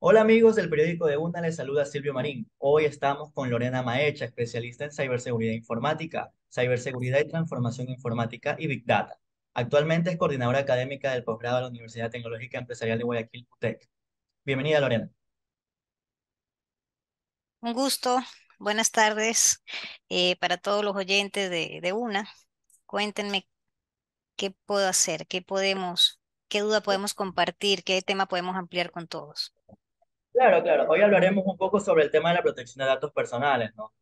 Hola amigos del periódico de UNA, les saluda Silvio Marín. Hoy estamos con Lorena Maecha, especialista en ciberseguridad informática, ciberseguridad y transformación informática y Big Data. Actualmente es coordinadora académica del posgrado de la Universidad Tecnológica Empresarial de Guayaquil, UTEC. Bienvenida Lorena. Un gusto, buenas tardes eh, para todos los oyentes de, de UNA. Cuéntenme qué puedo hacer, qué podemos, qué duda podemos compartir, qué tema podemos ampliar con todos. Claro, claro. Hoy hablaremos un poco sobre el tema de la protección de datos personales, ¿no?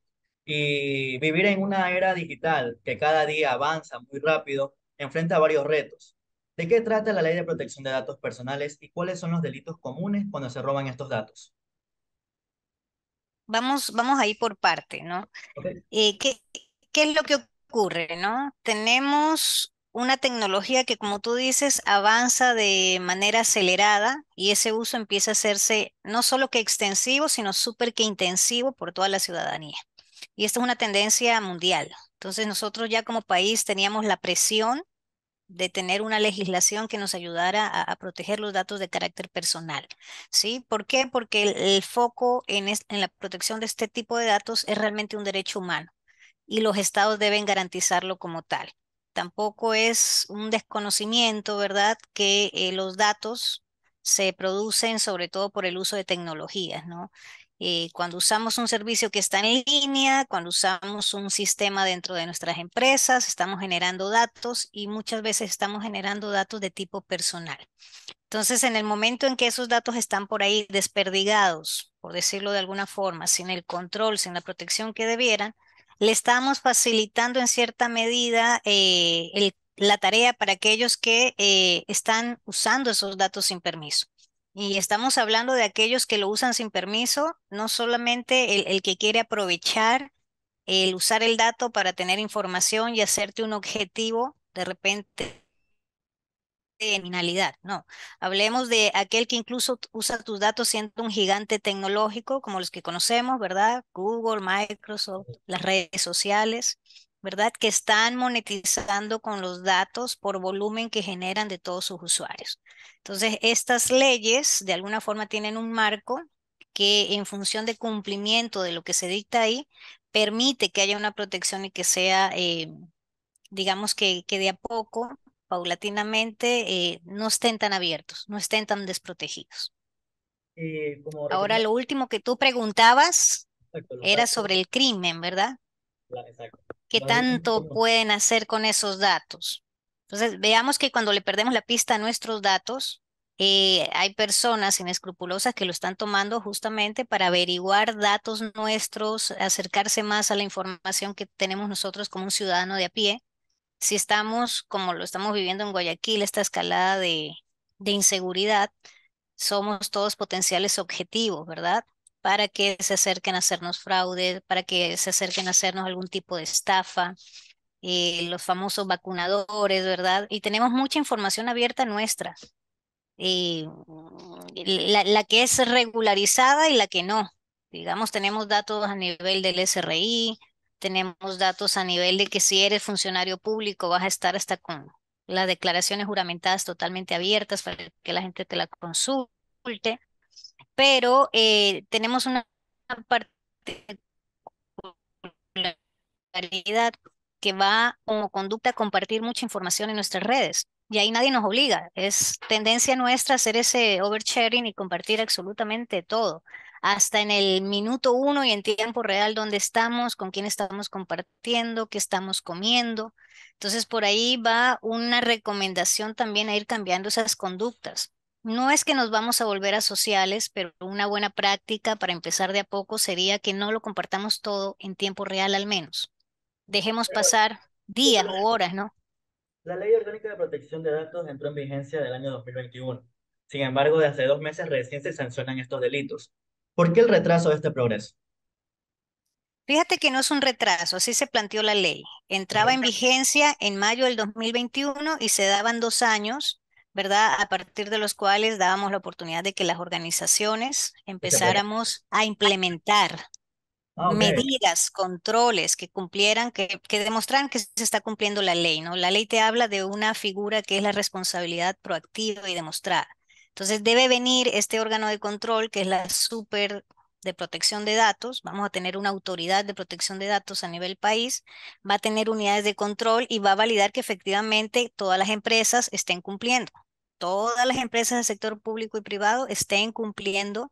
Y vivir en una era digital que cada día avanza muy rápido enfrenta varios retos. ¿De qué trata la ley de protección de datos personales y cuáles son los delitos comunes cuando se roban estos datos? Vamos, vamos ahí por parte, ¿no? Eh, ¿qué, ¿Qué es lo que ocurre, no? Tenemos una tecnología que, como tú dices, avanza de manera acelerada y ese uso empieza a hacerse no solo que extensivo, sino súper que intensivo por toda la ciudadanía. Y esta es una tendencia mundial. Entonces nosotros ya como país teníamos la presión de tener una legislación que nos ayudara a, proteger los datos de carácter personal. ¿Sí? ¿Por qué? Porque el, foco en, en la protección de este tipo de datos es realmente un derecho humano y los estados deben garantizarlo como tal tampoco es un desconocimiento, ¿verdad?, que eh, los datos se producen sobre todo por el uso de tecnologías, ¿no? Eh, cuando usamos un servicio que está en línea, cuando usamos un sistema dentro de nuestras empresas, estamos generando datos y muchas veces estamos generando datos de tipo personal. Entonces, en el momento en que esos datos están por ahí desperdigados, por decirlo de alguna forma, sin el control, sin la protección que debieran, le estamos facilitando en cierta medida eh, la tarea para aquellos que eh, están usando esos datos sin permiso. Y estamos hablando de aquellos que lo usan sin permiso, no solamente el que quiere aprovechar el usar el dato para tener información y hacerte un objetivo de repente criminalidad, no. Hablemos de aquel que incluso usa tus datos siendo un gigante tecnológico como los que conocemos, ¿verdad? Google, Microsoft, las redes sociales, ¿verdad? Que están monetizando con los datos por volumen que generan de todos sus usuarios. Entonces, estas leyes de alguna forma tienen un marco que en función de cumplimiento de lo que se dicta ahí, permite que haya una protección y que sea, eh, digamos que, que de a poco paulatinamente eh, no estén tan abiertos, no estén tan desprotegidos. Eh, Ahora lo último que tú preguntabas era sobre el crimen, ¿verdad? ¿Qué tanto pueden hacer con esos datos? Entonces, veamos que cuando le perdemos la pista a nuestros datos, eh, hay personas inescrupulosas que lo están tomando justamente para averiguar datos nuestros, acercarse más a la información que tenemos nosotros como un ciudadano de a pie si estamos, como lo estamos viviendo en Guayaquil, esta escalada de, inseguridad, somos todos potenciales objetivos, ¿verdad? Para que se acerquen a hacernos fraude, para que se acerquen a hacernos algún tipo de estafa, eh, los famosos vacunadores, ¿verdad? Y tenemos mucha información abierta nuestra, eh, la, la que es regularizada y la que no. Digamos, tenemos datos a nivel del SRI, tenemos datos a nivel de que si eres funcionario público vas a estar hasta con las declaraciones juramentadas totalmente abiertas para que la gente te la consulte, pero eh, tenemos una particularidad que va como conducta a compartir mucha información en nuestras redes. Y ahí nadie nos obliga. Es tendencia nuestra hacer ese oversharing y compartir absolutamente todo hasta en el minuto uno y en tiempo real dónde estamos, con quién estamos compartiendo, qué estamos comiendo. Entonces, por ahí va una recomendación también a ir cambiando esas conductas. No es que nos vamos a volver a sociales, pero una buena práctica para empezar de a poco sería que no lo compartamos todo en tiempo real al menos. Dejemos pasar días o horas, ¿no? La Ley Orgánica de Protección de Datos entró en vigencia del año 2021. Sin embargo, de hace dos meses recién se sancionan estos delitos. ¿Por qué el retraso de este progreso? Fíjate que no es un retraso, así se planteó la ley. Entraba en vigencia en mayo del 2021 y se daban dos años, ¿verdad? A partir de los cuales dábamos la oportunidad de que las organizaciones empezáramos a implementar ah, medidas, controles que cumplieran, que, que demostraran que se está cumpliendo la ley, ¿no? La ley te habla de una figura que es la responsabilidad proactiva y demostrada. Entonces debe venir este órgano de control que es la super de protección de datos, vamos a tener una autoridad de protección de datos a nivel país, va a tener unidades de control y va a validar que efectivamente todas las empresas estén cumpliendo, todas las empresas del sector público y privado estén cumpliendo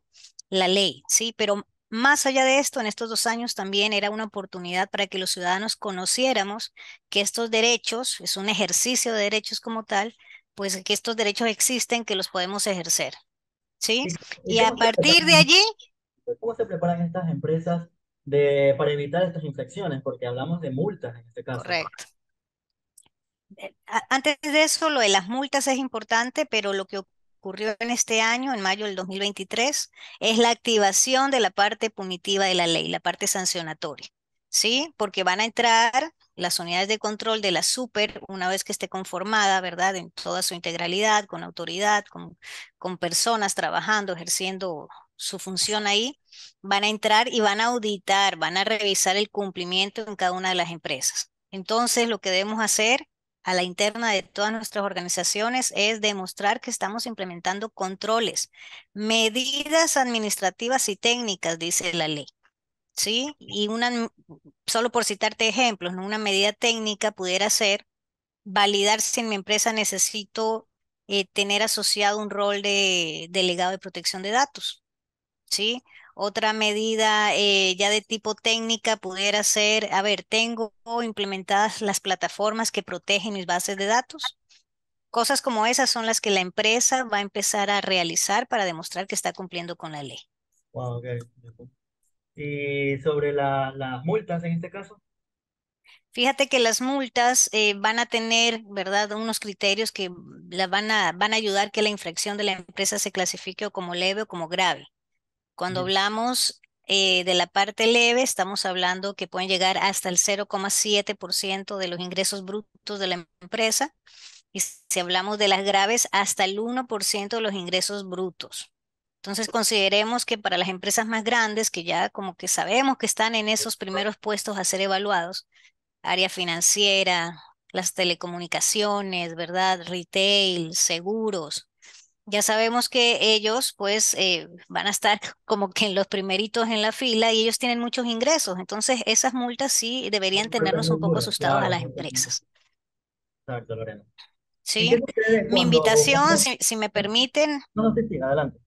la ley, ¿sí? Pero más allá de esto, en estos dos años también era una oportunidad para que los ciudadanos conociéramos que estos derechos, es un ejercicio de derechos como tal, pues que estos derechos existen, que los podemos ejercer. ¿Sí? Y, a partir de allí... ¿Cómo se preparan estas empresas de, para evitar estas infecciones? Porque hablamos de multas en este caso. Correcto. Eh, antes de eso, lo de las multas es importante, pero lo que ocurrió en este año, en mayo del 2023, es la activación de la parte punitiva de la ley, la parte sancionatoria. ¿sí? Porque van a entrar las unidades de control de la super una vez que esté conformada, ¿verdad? En toda su integralidad, con autoridad, con, con personas trabajando, ejerciendo su función ahí, van a entrar y van a auditar, van a revisar el cumplimiento en cada una de las empresas. Entonces, lo que debemos hacer a la interna de todas nuestras organizaciones es demostrar que estamos implementando controles, medidas administrativas y técnicas, dice la ley. ¿sí? Y una, solo por citarte ejemplos, ¿no? una medida técnica pudiera ser validar si en mi empresa necesito eh, tener asociado un rol de delegado de protección de datos, ¿sí? Otra medida eh, ya de tipo técnica pudiera ser, a ver, tengo implementadas las plataformas que protegen mis bases de datos. Cosas como esas son las que la empresa va a empezar a realizar para demostrar que está cumpliendo con la ley. Wow, eh, sobre las multas en este caso. Fíjate que las multas eh, van a tener, ¿verdad?, unos criterios que van, a, van a ayudar que la infracción de la empresa se clasifique como leve o como grave. Cuando hablamos eh, de la parte leve, estamos hablando que pueden llegar hasta el 0,7% de los ingresos brutos de la empresa. Y si hablamos de las graves, hasta el 1% de los ingresos brutos. Entonces consideremos que para las empresas más grandes, que ya como que sabemos que están en esos primeros puestos a ser evaluados, área financiera, las telecomunicaciones, ¿verdad? Retail, seguros. Ya sabemos que ellos pues eh, van a estar como que en los primeritos en la fila y ellos tienen muchos ingresos. Entonces esas multas sí deberían tenernos un poco asustados a las empresas. Exacto, Lorena. Sí, mi invitación, si, me permiten. No, sí, sí, adelante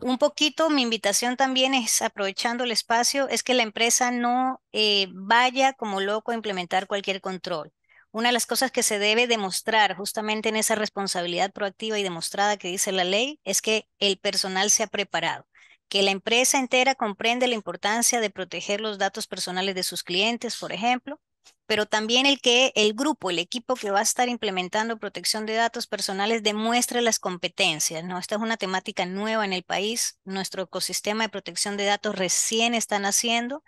un poquito mi invitación también es, aprovechando el espacio, es que la empresa no eh, vaya como loco a implementar cualquier control. Una de las cosas que se debe demostrar justamente en esa responsabilidad proactiva y demostrada que dice la ley es que el personal se ha preparado, que la empresa entera comprende la importancia de proteger los datos personales de sus clientes, por ejemplo, pero también el que el grupo, el equipo que va a estar implementando protección de datos personales demuestre las competencias, ¿no? Esta es una temática nueva en el país, nuestro ecosistema de protección de datos recién está naciendo,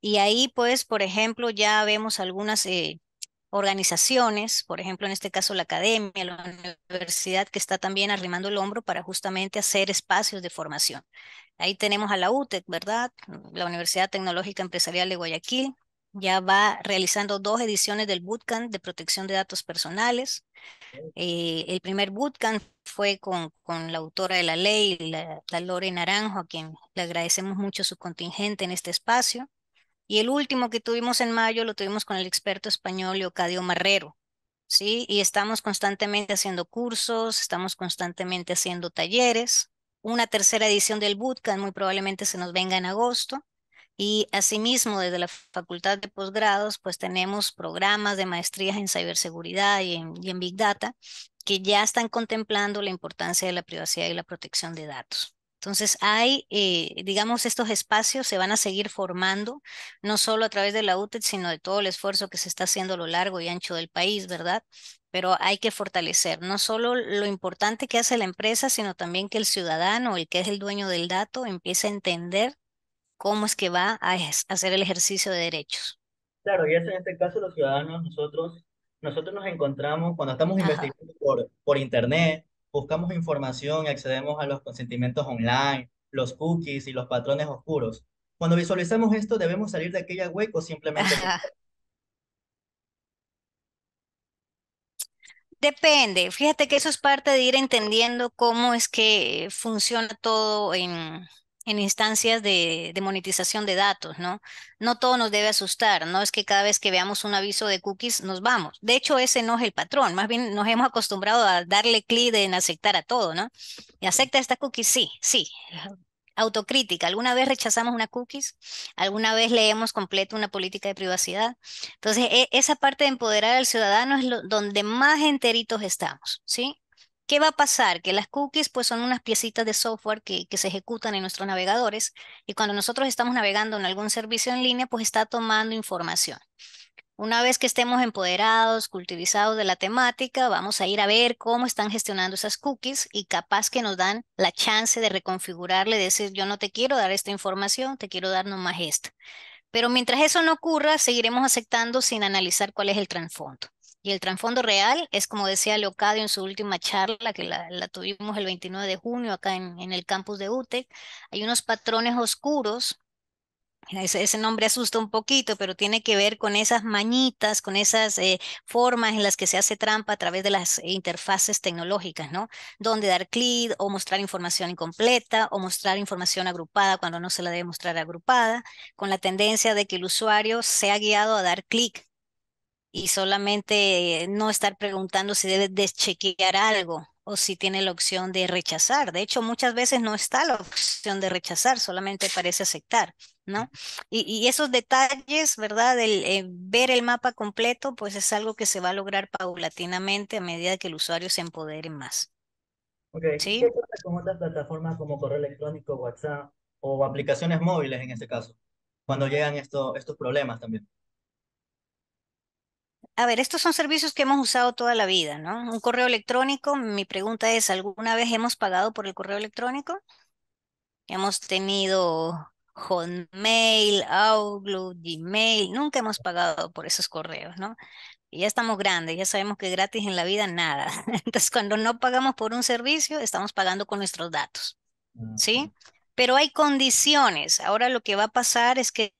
y ahí pues, por ejemplo, ya vemos algunas eh, organizaciones, por ejemplo, en este caso la academia, la universidad, que está también arrimando el hombro para justamente hacer espacios de formación. Ahí tenemos a la UTEC, ¿verdad? La Universidad Tecnológica Empresarial de Guayaquil, ya va realizando dos ediciones del bootcamp de protección de datos personales. Eh, el primer bootcamp fue con, la autora de la ley, la, la, Lore Naranjo, a quien le agradecemos mucho su contingente en este espacio. Y el último que tuvimos en mayo lo tuvimos con el experto español Leocadio Marrero. ¿sí? Y estamos constantemente haciendo cursos, estamos constantemente haciendo talleres. Una tercera edición del bootcamp muy probablemente se nos venga en agosto y asimismo, desde la Facultad de Posgrados, pues tenemos programas de maestrías en ciberseguridad y en, Big Data que ya están contemplando la importancia de la privacidad y la protección de datos. Entonces, hay, eh, digamos, estos espacios se van a seguir formando, no solo a través de la UTED, sino de todo el esfuerzo que se está haciendo a lo largo y ancho del país, ¿verdad? Pero hay que fortalecer no solo lo importante que hace la empresa, sino también que el ciudadano, el que es el dueño del dato, empiece a entender cómo es que va a hacer el ejercicio de derechos. Claro, y es en este caso los ciudadanos, nosotros, nosotros nos encontramos cuando estamos investigando por, por internet, buscamos información, accedemos a los consentimientos online, los cookies y los patrones oscuros. Cuando visualizamos esto, debemos salir de aquella hueco simplemente... Depende, fíjate que eso es parte de ir entendiendo cómo es que funciona todo en, en instancias de, monetización de datos, ¿no? No todo nos debe asustar, no es que cada vez que veamos un aviso de cookies nos vamos. De hecho, ese no es el patrón, más bien nos hemos acostumbrado a darle clic en aceptar a todo, ¿no? Y acepta esta cookie, sí, sí. Autocrítica, ¿alguna vez rechazamos una cookie? ¿Alguna vez leemos completo una política de privacidad? Entonces, e, esa parte de empoderar al ciudadano es donde más enteritos estamos, ¿sí? ¿Qué va a pasar? Que las cookies pues son unas piecitas de software que, se ejecutan en nuestros navegadores y cuando nosotros estamos navegando en algún servicio en línea pues está tomando información. Una vez que estemos empoderados, cultivizados de la temática, vamos a ir a ver cómo están gestionando esas cookies y capaz que nos dan la chance de reconfigurarle, decir yo no te quiero dar esta información, te quiero dar nomás esta. Pero mientras eso no ocurra, seguiremos aceptando sin analizar cuál es el trasfondo. Y el trasfondo real es, como decía Leocadio en su última charla, que la, tuvimos el 29 de junio acá en, el campus de UTEC, hay unos patrones oscuros, ese, nombre asusta un poquito, pero tiene que ver con esas mañitas, con esas eh, formas en las que se hace trampa a través de las interfaces tecnológicas, ¿no? Donde dar clic o mostrar información incompleta o mostrar información agrupada cuando no se la debe mostrar agrupada, con la tendencia de que el usuario sea guiado a dar clic y solamente no estar preguntando si debe deschequear algo o si tiene la opción de rechazar. De hecho, muchas veces no está la opción de rechazar, solamente parece aceptar, ¿no? Y, esos detalles, ¿verdad? El, eh, ver el mapa completo, pues es algo que se va a lograr paulatinamente a medida que el usuario se empodere más. ¿Sí? ¿Qué pasa con otras plataformas como correo electrónico, WhatsApp o aplicaciones móviles en este caso? Cuando llegan esto, estos problemas también a ver, estos son servicios que hemos usado toda la vida, ¿no? Un correo electrónico, mi pregunta es, ¿alguna vez hemos pagado por el correo electrónico? Hemos tenido Hotmail, Outlook, Gmail, nunca hemos pagado por esos correos, ¿no? Y ya estamos grandes, ya sabemos que gratis en la vida nada. Entonces, cuando no pagamos por un servicio, estamos pagando con nuestros datos, ¿sí? pero hay condiciones. Ahora lo que va a pasar es que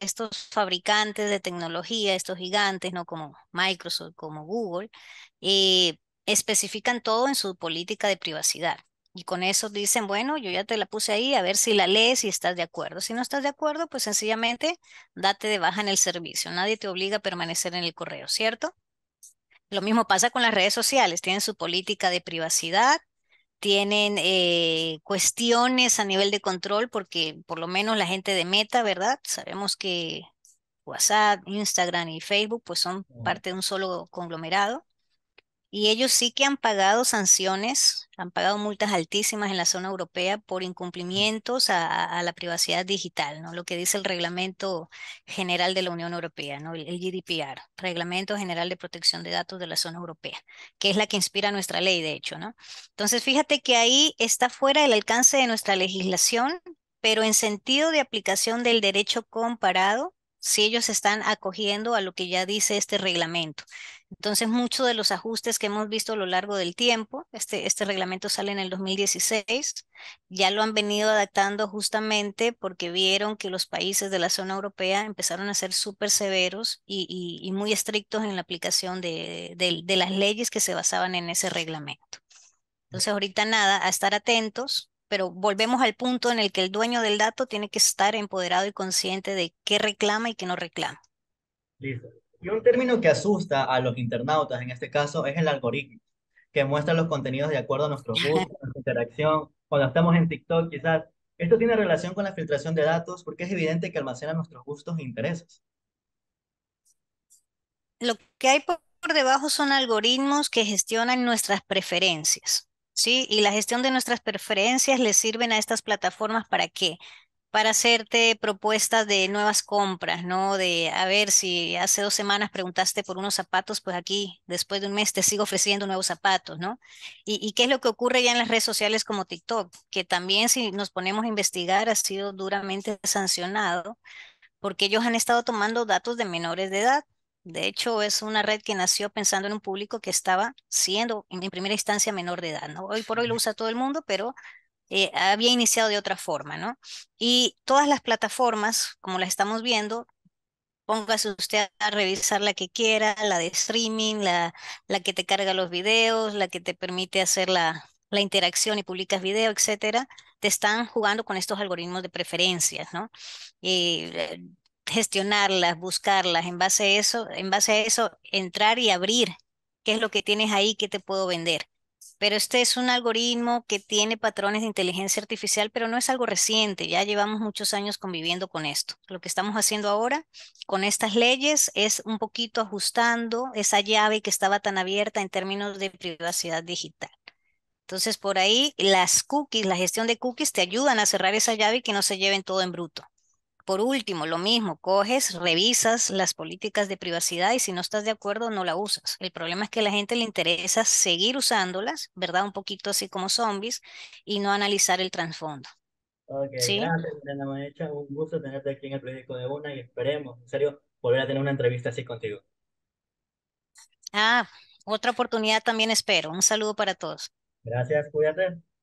estos fabricantes de tecnología, estos gigantes, no como Microsoft, como Google, eh, especifican todo en su política de privacidad. Y con eso dicen, bueno, yo ya te la puse ahí, a ver si la lees y estás de acuerdo. Si no estás de acuerdo, pues sencillamente date de baja en el servicio. Nadie te obliga a permanecer en el correo, ¿cierto? Lo mismo pasa con las redes sociales. Tienen su política de privacidad, tienen eh, cuestiones a nivel de control, porque por lo menos la gente de Meta, ¿verdad? Sabemos que WhatsApp, Instagram y Facebook pues son parte de un solo conglomerado. Y ellos sí que han pagado sanciones han pagado multas altísimas en la zona europea por mm. incumplimientos a, la privacidad digital, ¿no? lo que dice el Reglamento General de la Unión Europea, ¿no? el, GDPR, Reglamento General de Protección de Datos de la Zona Europea, que es la que inspira nuestra ley, de hecho. ¿no? Entonces, fíjate que ahí está fuera del alcance de nuestra legislación, pero en sentido de aplicación del derecho comparado, si ellos están acogiendo a lo que ya dice este reglamento. Entonces, muchos de los ajustes que hemos visto a lo largo del tiempo, este, este reglamento sale en el 2016, ya lo han venido adaptando justamente porque vieron que los países de la zona europea empezaron a ser súper severos y, muy estrictos en la aplicación de, de las leyes que se basaban en ese reglamento. Mm. Entonces, ahorita nada, a estar atentos, pero volvemos al punto en el que el dueño del dato tiene que estar empoderado y consciente de qué reclama y qué no reclama. Listo. Y un término que asusta a los internautas en este caso es el algoritmo, que muestra los contenidos de acuerdo a nuestros gustos, nuestra interacción, cuando estamos en TikTok quizás. Esto tiene relación con la filtración de datos porque es evidente que almacena nuestros gustos e intereses. Lo que hay por debajo son algoritmos que gestionan nuestras preferencias. ¿sí? Y la gestión de nuestras preferencias le sirven a estas plataformas para qué? para hacerte propuestas de nuevas compras, ¿no? De, a ver, si hace dos semanas preguntaste por unos zapatos, pues aquí, después de un mes, te sigo ofreciendo nuevos zapatos, ¿no? Y, qué es lo que ocurre ya en las redes sociales como TikTok, que también si nos ponemos a investigar ha sido duramente sancionado porque ellos han estado tomando datos de menores de edad. De hecho, es una red que nació pensando en un público que estaba siendo en primera instancia menor de edad, ¿no? Hoy por hoy lo usa todo el mundo, pero eh, había iniciado de otra forma, ¿no? Y todas las plataformas, como las estamos viendo, póngase usted a revisar la que quiera, la de streaming, la, la que te carga los videos, la que te permite hacer la, la interacción y publicas video, etcétera, te están jugando con estos algoritmos de preferencias, ¿no? Y, eh, gestionarlas, buscarlas, en base a eso, en base a eso, entrar y abrir qué es lo que tienes ahí, qué te puedo vender pero este es un algoritmo que tiene patrones de inteligencia artificial, pero no es algo reciente, ya llevamos muchos años conviviendo con esto. Lo que estamos haciendo ahora con estas leyes es un poquito ajustando esa llave que estaba tan abierta en términos de privacidad digital. Entonces, por ahí las cookies, la gestión de cookies te ayudan a cerrar esa llave y que no se lleven todo en bruto. Por último, lo mismo, coges, revisas las políticas de privacidad y si no estás de acuerdo no la usas. El problema es que a la gente le interesa seguir usándolas, ¿verdad? Un poquito así como zombies y no analizar el trasfondo. Ok, ¿Sí? gracias, Un gusto tenerte aquí en el proyecto de una y esperemos, en serio, volver a tener una entrevista así contigo. Ah, otra oportunidad también espero. Un saludo para todos. Gracias, cuídate.